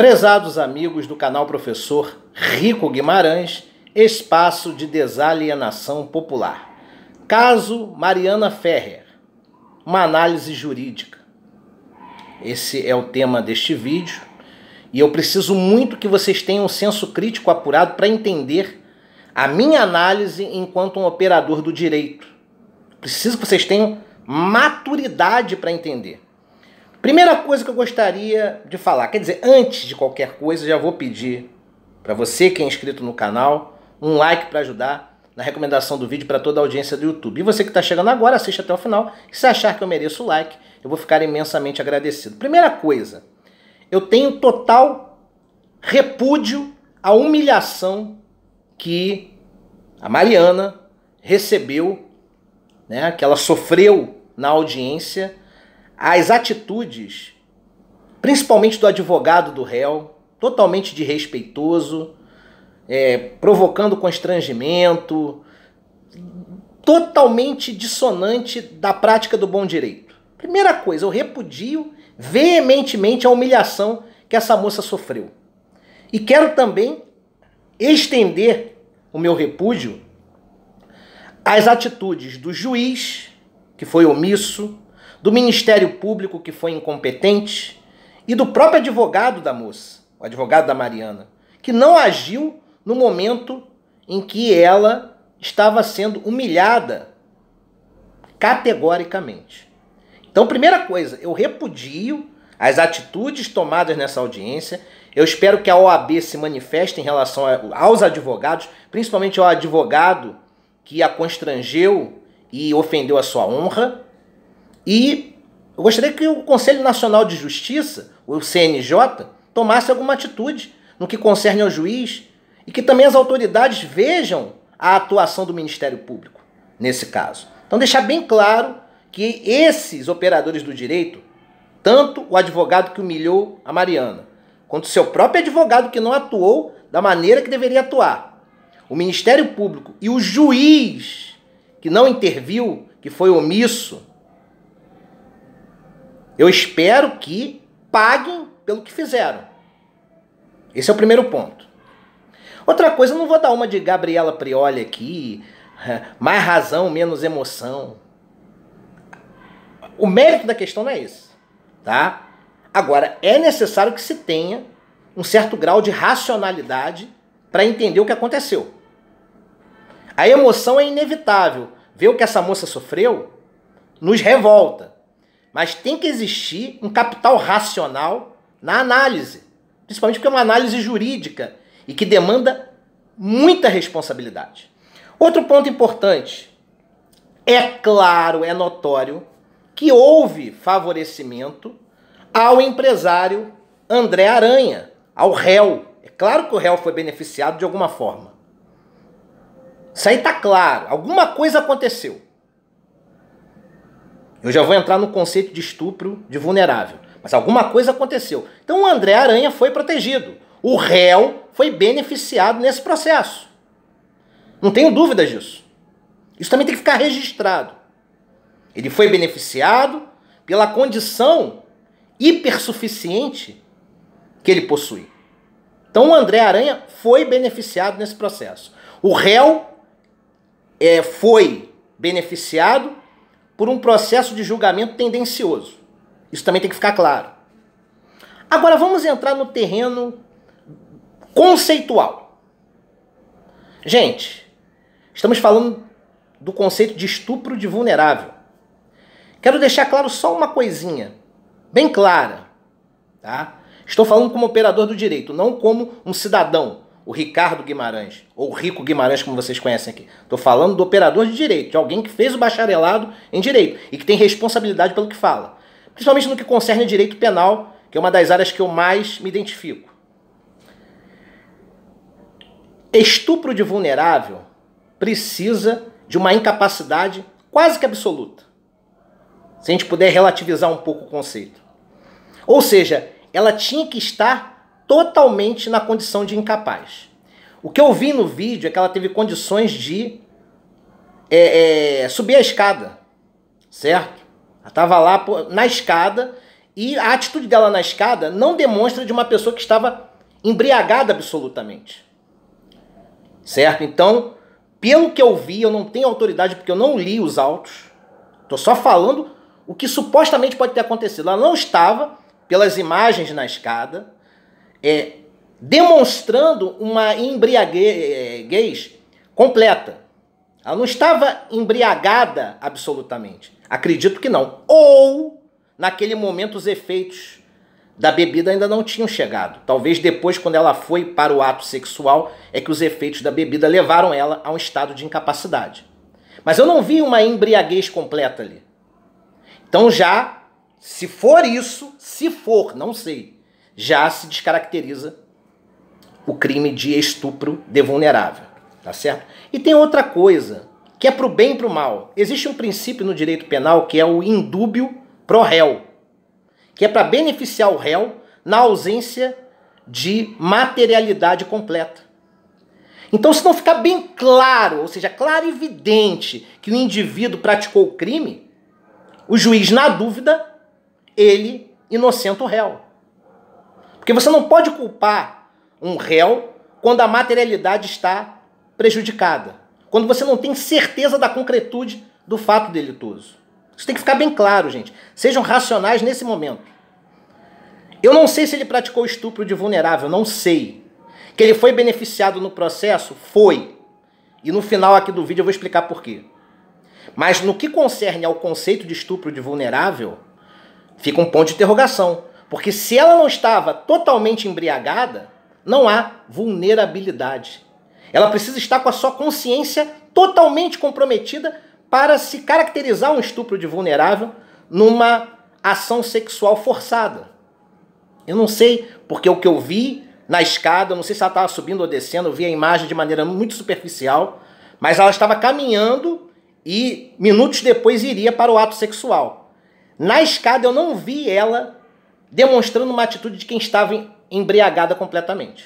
Prezados amigos do canal Professor Rico Guimarães, espaço de desalienação popular. Caso Mariana Ferrer, uma análise jurídica. Esse é o tema deste vídeo e eu preciso muito que vocês tenham um senso crítico apurado para entender a minha análise enquanto um operador do direito. Preciso que vocês tenham maturidade para entender. Primeira coisa que eu gostaria de falar, quer dizer, antes de qualquer coisa, já vou pedir para você que é inscrito no canal um like para ajudar na recomendação do vídeo para toda a audiência do YouTube. E você que está chegando agora, assiste até o final. Se achar que eu mereço o like, eu vou ficar imensamente agradecido. Primeira coisa, eu tenho total repúdio à humilhação que a Mariana recebeu, né, que ela sofreu na audiência as atitudes, principalmente do advogado do réu, totalmente desrespeitoso, é, provocando constrangimento, totalmente dissonante da prática do bom direito. Primeira coisa, eu repudio veementemente a humilhação que essa moça sofreu. E quero também estender o meu repúdio às atitudes do juiz, que foi omisso, do Ministério Público que foi incompetente e do próprio advogado da moça, o advogado da Mariana, que não agiu no momento em que ela estava sendo humilhada categoricamente. Então, primeira coisa, eu repudio as atitudes tomadas nessa audiência. Eu espero que a OAB se manifeste em relação aos advogados, principalmente ao advogado que a constrangeu e ofendeu a sua honra. E eu gostaria que o Conselho Nacional de Justiça, o CNJ, tomasse alguma atitude no que concerne ao juiz e que também as autoridades vejam a atuação do Ministério Público nesse caso. Então, deixar bem claro que esses operadores do direito, tanto o advogado que humilhou a Mariana, quanto o seu próprio advogado que não atuou da maneira que deveria atuar, o Ministério Público e o juiz que não interviu, que foi omisso, eu espero que paguem pelo que fizeram. Esse é o primeiro ponto. Outra coisa, não vou dar uma de Gabriela Prioli aqui, é, mais razão, menos emoção. O mérito da questão não é esse, tá? Agora, é necessário que se tenha um certo grau de racionalidade para entender o que aconteceu. A emoção é inevitável. Ver o que essa moça sofreu nos revolta. Mas tem que existir um capital racional na análise, principalmente porque é uma análise jurídica e que demanda muita responsabilidade. Outro ponto importante: é claro, é notório que houve favorecimento ao empresário André Aranha, ao réu. É claro que o réu foi beneficiado de alguma forma. Isso aí tá claro, alguma coisa aconteceu. Eu já vou entrar no conceito de estupro de vulnerável. Mas alguma coisa aconteceu. Então o André Aranha foi protegido. O réu foi beneficiado nesse processo. Não tenho dúvidas disso. Isso também tem que ficar registrado. Ele foi beneficiado pela condição hipersuficiente que ele possui. Então o André Aranha foi beneficiado nesse processo. O réu é, foi beneficiado por um processo de julgamento tendencioso. Isso também tem que ficar claro. Agora vamos entrar no terreno conceitual. Gente, estamos falando do conceito de estupro de vulnerável. Quero deixar claro só uma coisinha, bem clara, tá? Estou falando como operador do direito, não como um cidadão o Ricardo Guimarães, ou Rico Guimarães, como vocês conhecem aqui. Estou falando do operador de direito, de alguém que fez o bacharelado em direito e que tem responsabilidade pelo que fala. Principalmente no que concerne direito penal, que é uma das áreas que eu mais me identifico. Estupro de vulnerável precisa de uma incapacidade quase que absoluta. Se a gente puder relativizar um pouco o conceito. Ou seja, ela tinha que estar totalmente na condição de incapaz. O que eu vi no vídeo é que ela teve condições de é, é, subir a escada, certo? Ela estava lá na escada e a atitude dela na escada não demonstra de uma pessoa que estava embriagada absolutamente, certo? Então, pelo que eu vi, eu não tenho autoridade porque eu não li os autos. Estou só falando o que supostamente pode ter acontecido. Ela não estava, pelas imagens na escada, é, demonstrando uma embriaguez eh, completa. Ela não estava embriagada absolutamente. Acredito que não. Ou, naquele momento, os efeitos da bebida ainda não tinham chegado. Talvez depois, quando ela foi para o ato sexual, é que os efeitos da bebida levaram ela a um estado de incapacidade. Mas eu não vi uma embriaguez completa ali. Então, já, se for isso, se for, não sei já se descaracteriza o crime de estupro de vulnerável, tá certo? E tem outra coisa, que é para o bem e para o mal. Existe um princípio no direito penal que é o indúbio pro réu, que é para beneficiar o réu na ausência de materialidade completa. Então, se não ficar bem claro, ou seja, claro e evidente que o indivíduo praticou o crime, o juiz, na dúvida, ele inocenta o réu. Porque você não pode culpar um réu quando a materialidade está prejudicada, quando você não tem certeza da concretude do fato delitoso. Isso tem que ficar bem claro, gente. Sejam racionais nesse momento. Eu não sei se ele praticou estupro de vulnerável, não sei. Que ele foi beneficiado no processo? Foi. E no final aqui do vídeo eu vou explicar por quê. Mas no que concerne ao conceito de estupro de vulnerável, fica um ponto de interrogação. Porque se ela não estava totalmente embriagada, não há vulnerabilidade. Ela precisa estar com a sua consciência totalmente comprometida para se caracterizar um estupro de vulnerável numa ação sexual forçada. Eu não sei, porque o que eu vi na escada, não sei se ela estava subindo ou descendo, eu vi a imagem de maneira muito superficial, mas ela estava caminhando e minutos depois iria para o ato sexual. Na escada eu não vi ela demonstrando uma atitude de quem estava embriagada completamente.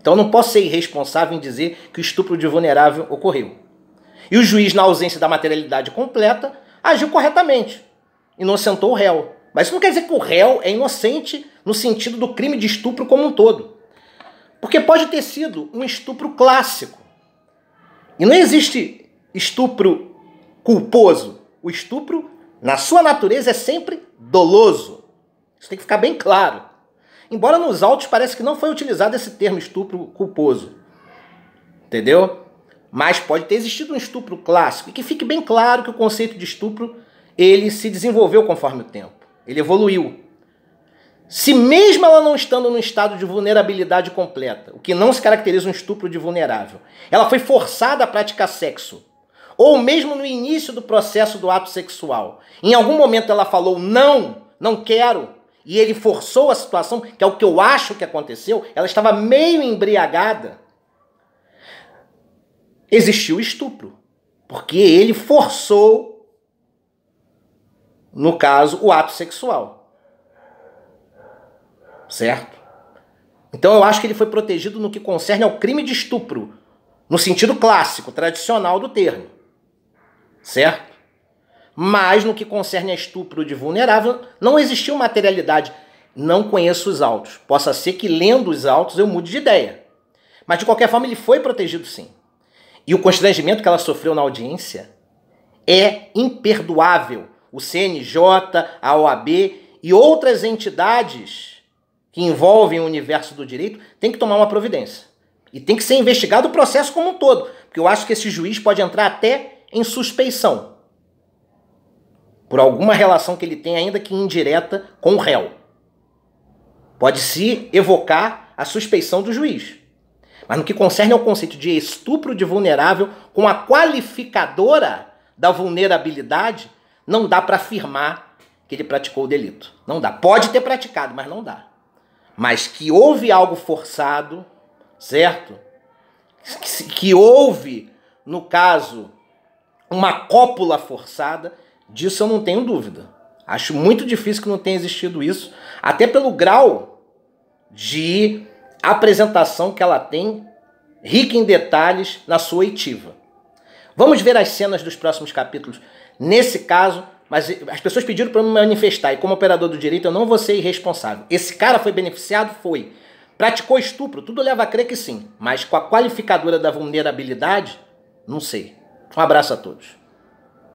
Então eu não posso ser irresponsável em dizer que o estupro de vulnerável ocorreu. E o juiz, na ausência da materialidade completa, agiu corretamente, inocentou o réu. Mas isso não quer dizer que o réu é inocente no sentido do crime de estupro como um todo. Porque pode ter sido um estupro clássico. E não existe estupro culposo. O estupro, na sua natureza, é sempre doloso. Isso tem que ficar bem claro. Embora nos autos parece que não foi utilizado esse termo estupro culposo. Entendeu? Mas pode ter existido um estupro clássico e que fique bem claro que o conceito de estupro ele se desenvolveu conforme o tempo. Ele evoluiu. Se mesmo ela não estando num estado de vulnerabilidade completa, o que não se caracteriza um estupro de vulnerável, ela foi forçada a praticar sexo, ou mesmo no início do processo do ato sexual, em algum momento ela falou não, não quero, e ele forçou a situação, que é o que eu acho que aconteceu, ela estava meio embriagada. Existiu estupro, porque ele forçou, no caso, o ato sexual. Certo? Então eu acho que ele foi protegido no que concerne ao crime de estupro, no sentido clássico, tradicional do termo. Certo? Mas no que concerne a estupro de vulnerável, não existiu materialidade. Não conheço os autos. Possa ser que lendo os autos eu mude de ideia. Mas de qualquer forma ele foi protegido sim. E o constrangimento que ela sofreu na audiência é imperdoável. O CNJ, a OAB e outras entidades que envolvem o universo do direito têm que tomar uma providência. E tem que ser investigado o processo como um todo, porque eu acho que esse juiz pode entrar até em suspeição por alguma relação que ele tem, ainda que indireta, com o réu. Pode-se evocar a suspeição do juiz. Mas no que concerne ao conceito de estupro de vulnerável, com a qualificadora da vulnerabilidade, não dá para afirmar que ele praticou o delito. Não dá. Pode ter praticado, mas não dá. Mas que houve algo forçado, certo? Que houve, no caso, uma cópula forçada, Disso eu não tenho dúvida. Acho muito difícil que não tenha existido isso, até pelo grau de apresentação que ela tem, rica em detalhes, na sua oitiva. Vamos ver as cenas dos próximos capítulos. Nesse caso, mas as pessoas pediram para me manifestar, e como operador do direito, eu não vou ser irresponsável. Esse cara foi beneficiado? Foi. Praticou estupro? Tudo leva a crer que sim. Mas com a qualificadora da vulnerabilidade, não sei. Um abraço a todos.